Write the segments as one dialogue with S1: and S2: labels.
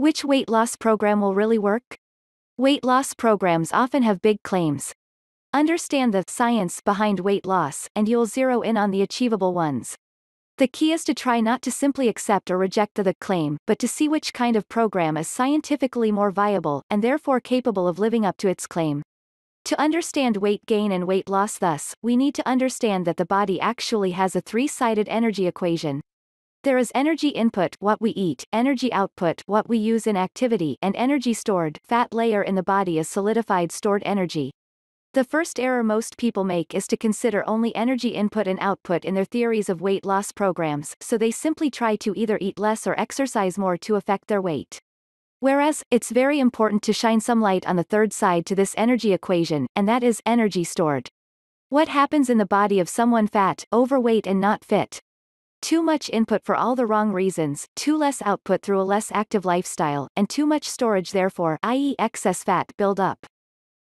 S1: Which weight loss program will really work? Weight loss programs often have big claims. Understand the science behind weight loss, and you'll zero in on the achievable ones. The key is to try not to simply accept or reject the, the claim, but to see which kind of program is scientifically more viable and therefore capable of living up to its claim. To understand weight gain and weight loss, thus, we need to understand that the body actually has a three sided energy equation there is energy input what we eat, energy output what we use in activity and energy stored fat layer in the body is solidified stored energy. The first error most people make is to consider only energy input and output in their theories of weight loss programs, so they simply try to either eat less or exercise more to affect their weight. Whereas, it's very important to shine some light on the third side to this energy equation, and that is energy stored. What happens in the body of someone fat, overweight and not fit? Too much input for all the wrong reasons, too less output through a less active lifestyle, and too much storage therefore, i.e. excess fat build up.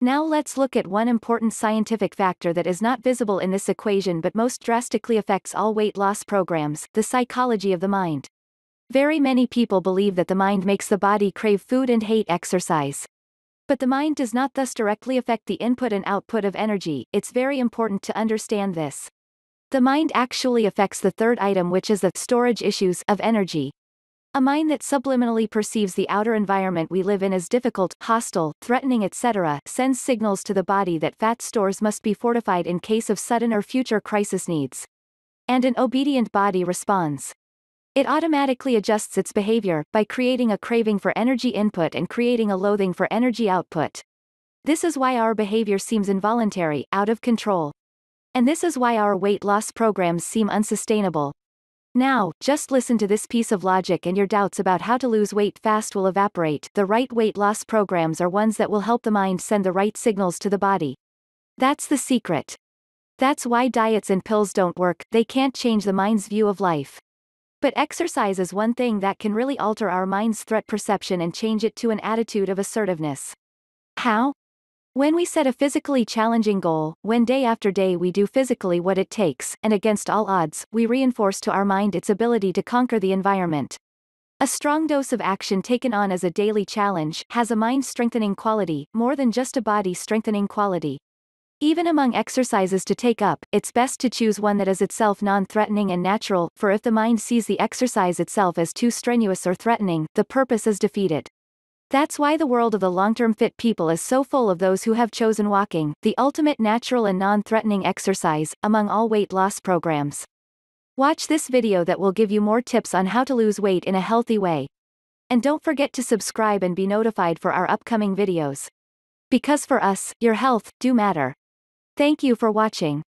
S1: Now let's look at one important scientific factor that is not visible in this equation but most drastically affects all weight loss programs, the psychology of the mind. Very many people believe that the mind makes the body crave food and hate exercise. But the mind does not thus directly affect the input and output of energy, it's very important to understand this. The mind actually affects the third item which is the storage issues of energy. A mind that subliminally perceives the outer environment we live in as difficult, hostile, threatening etc. sends signals to the body that fat stores must be fortified in case of sudden or future crisis needs. And an obedient body responds. It automatically adjusts its behavior by creating a craving for energy input and creating a loathing for energy output. This is why our behavior seems involuntary, out of control. And this is why our weight loss programs seem unsustainable. Now, just listen to this piece of logic and your doubts about how to lose weight fast will evaporate. The right weight loss programs are ones that will help the mind send the right signals to the body. That's the secret. That's why diets and pills don't work, they can't change the mind's view of life. But exercise is one thing that can really alter our mind's threat perception and change it to an attitude of assertiveness. How? When we set a physically challenging goal, when day after day we do physically what it takes, and against all odds, we reinforce to our mind its ability to conquer the environment. A strong dose of action taken on as a daily challenge has a mind strengthening quality, more than just a body strengthening quality. Even among exercises to take up, it's best to choose one that is itself non threatening and natural, for if the mind sees the exercise itself as too strenuous or threatening, the purpose is defeated. That's why the world of the long-term fit people is so full of those who have chosen walking, the ultimate natural and non-threatening exercise, among all weight loss programs. Watch this video that will give you more tips on how to lose weight in a healthy way. And don't forget to subscribe and be notified for our upcoming videos. Because for us, your health, do matter. Thank you for watching.